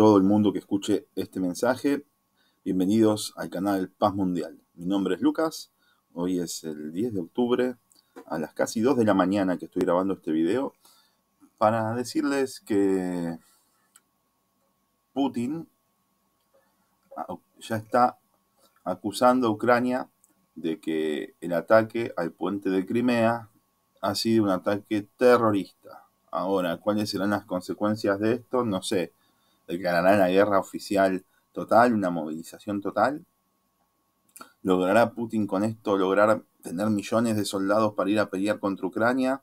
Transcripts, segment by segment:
todo el mundo que escuche este mensaje. Bienvenidos al canal Paz Mundial. Mi nombre es Lucas. Hoy es el 10 de octubre a las casi 2 de la mañana que estoy grabando este video para decirles que Putin ah, oh, ya está acusando a Ucrania de que el ataque al puente de Crimea ha sido un ataque terrorista. Ahora, ¿cuáles serán las consecuencias de esto? No sé declarará la guerra oficial total, una movilización total. ¿Logrará Putin con esto lograr tener millones de soldados para ir a pelear contra Ucrania?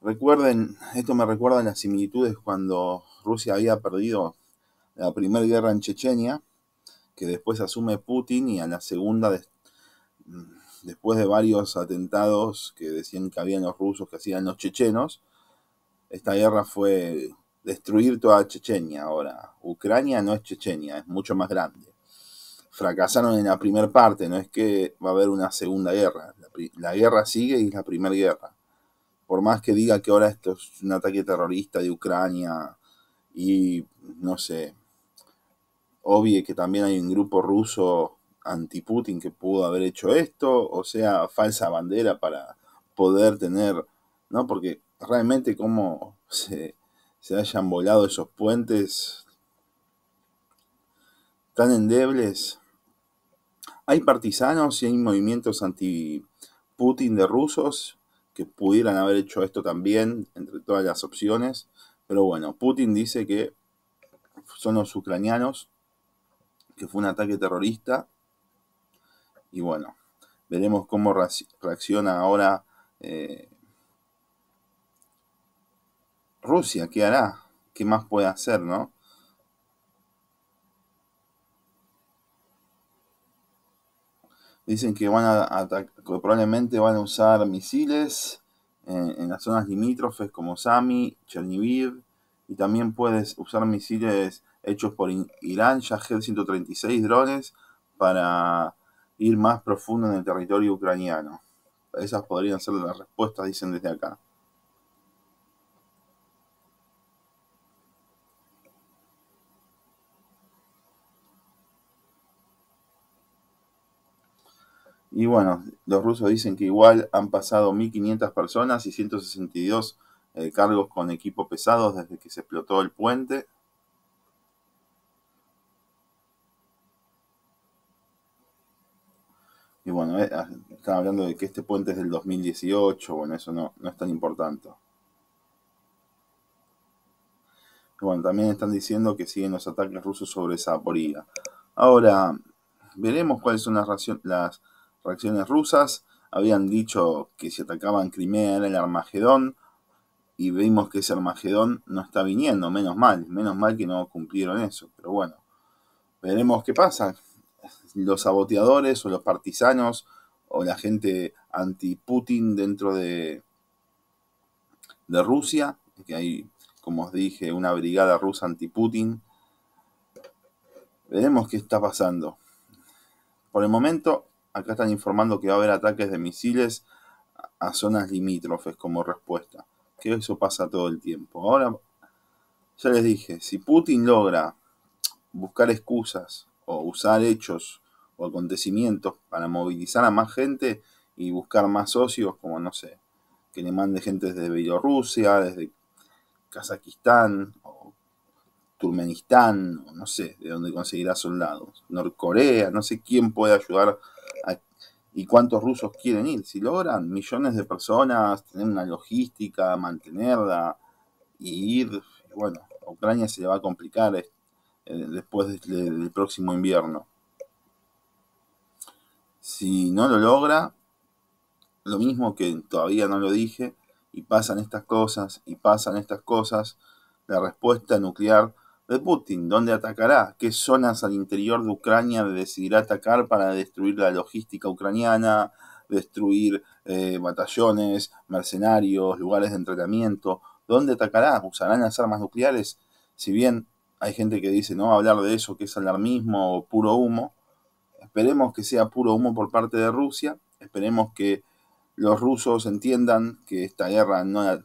Recuerden, esto me recuerda las similitudes cuando Rusia había perdido la primera guerra en Chechenia, que después asume Putin y a la segunda, después de varios atentados que decían que habían los rusos, que hacían los chechenos, esta guerra fue destruir toda Chechenia ahora. Ucrania no es Chechenia, es mucho más grande. Fracasaron en la primera parte, no es que va a haber una segunda guerra. La, guerra sigue y es la primera guerra. Por más que diga que ahora esto es un ataque terrorista de Ucrania y no sé, obvio que también hay un grupo ruso anti-Putin que pudo haber hecho esto, o sea, falsa bandera para poder tener, ¿no? Porque realmente cómo se, se hayan volado esos puentes tan endebles. Hay partisanos y hay movimientos anti-Putin de rusos que pudieran haber hecho esto también entre todas las opciones. Pero bueno, Putin dice que son los ucranianos, que fue un ataque terrorista. Y bueno, veremos cómo reacciona ahora eh, Rusia, ¿qué hará? ¿Qué más puede hacer, no? Dicen que van a probablemente van a usar misiles en, las zonas limítrofes como Sami, Chernihiv, y también puedes usar misiles hechos por Irán, Shahed 136 drones, para ir más profundo en el territorio ucraniano. Esas podrían ser las respuestas, dicen desde acá. Y bueno, los rusos dicen que igual han pasado 1.500 personas y 162 eh, cargos con equipo pesados desde que se explotó el puente. Y bueno, eh, ah, están hablando de que este puente es del 2018, bueno, eso no, es tan importante. bueno, también están diciendo que siguen los ataques rusos sobre Zaporilla. Ahora, veremos cuáles son las, las reacciones rusas habían dicho que si atacaban Crimea era el Armagedón y vimos que ese Armagedón no está viniendo, menos mal, menos mal que no cumplieron eso, pero bueno, veremos qué pasa. Los saboteadores o los partisanos o la gente anti-Putin dentro de, de Rusia, que hay, como os dije, una brigada rusa anti-Putin. Veremos qué está pasando. Por el momento, Acá están informando que va a haber ataques de misiles a zonas limítrofes como respuesta. Que eso pasa todo el tiempo. Ahora, ya les dije, si Putin logra buscar excusas o usar hechos o acontecimientos para movilizar a más gente y buscar más socios, como no sé, que le mande gente desde Bielorrusia, desde Kazajistán o Turmenistán, o no sé, de dónde conseguirá soldados, Norcorea, no sé quién puede ayudar y cuántos rusos quieren ir. Si logran millones de personas, tener una logística, mantenerla y ir, bueno, a Ucrania se le va a complicar eh, después del próximo invierno. Si no lo logra, lo mismo que todavía no lo dije, y pasan estas cosas, y pasan estas cosas, la respuesta nuclear de Putin, dónde atacará, qué zonas al interior de Ucrania decidirá atacar para destruir la logística ucraniana, destruir eh, batallones, mercenarios, lugares de entrenamiento, dónde atacará, usarán las armas nucleares, si bien hay gente que dice no hablar de eso que es alarmismo o puro humo, esperemos que sea puro humo por parte de Rusia, esperemos que los rusos entiendan que esta guerra no la,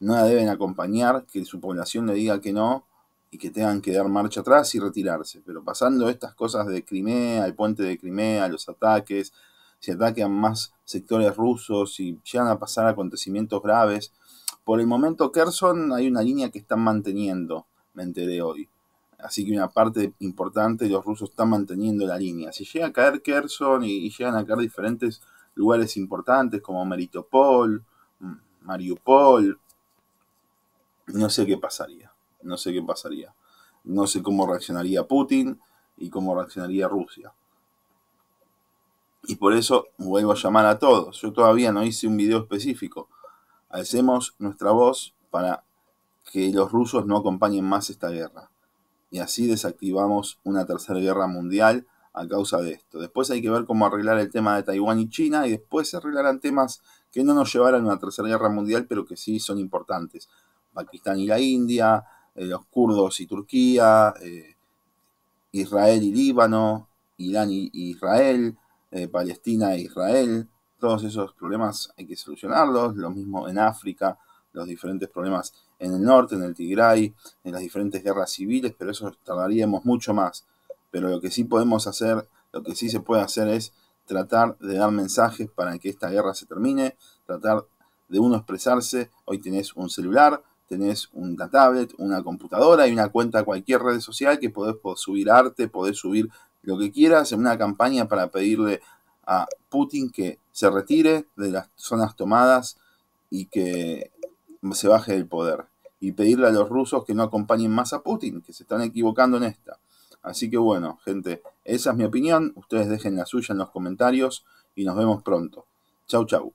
no la deben acompañar, que su población le diga que no, y que tengan que dar marcha atrás y retirarse. Pero pasando estas cosas de Crimea, el puente de Crimea, los ataques, si atacan más sectores rusos y llegan a pasar acontecimientos graves, por el momento Kherson hay una línea que están manteniendo, me enteré hoy. Así que una parte importante de los rusos están manteniendo la línea. Si llega a caer Kherson y llegan a caer diferentes lugares importantes como Meritopol, mm, Mariupol, no sé qué pasaría no sé qué pasaría. No sé cómo reaccionaría Putin y cómo reaccionaría Rusia. Y por eso vuelvo a llamar a todos. Yo todavía no hice un video específico. Hacemos nuestra voz para que los rusos no acompañen más esta guerra. Y así desactivamos una tercera guerra mundial a causa de esto. Después hay que ver cómo arreglar el tema de Taiwán y China y después se arreglarán temas que no nos llevarán a una tercera guerra mundial, pero que sí son importantes. Pakistán y la India, eh, los kurdos y Turquía, eh, Israel y Líbano, Irán y Israel, eh, Palestina e Israel. Todos esos problemas hay que solucionarlos. Lo mismo en África, los diferentes problemas en el norte, en el Tigray, en las diferentes guerras civiles, pero eso tardaríamos mucho más. Pero lo que sí podemos hacer, lo que sí se puede hacer es tratar de dar mensajes para que esta guerra se termine, tratar de uno expresarse. Hoy tenés un celular, tenés una tablet, una computadora y una cuenta cualquier red social que podés, subir arte, podés subir lo que quieras en una campaña para pedirle a Putin que se retire de las zonas tomadas y que se baje del poder. Y pedirle a los rusos que no acompañen más a Putin, que se están equivocando en esta. Así que bueno, gente, esa es mi opinión. Ustedes dejen la suya en los comentarios y nos vemos pronto. Chau, chau.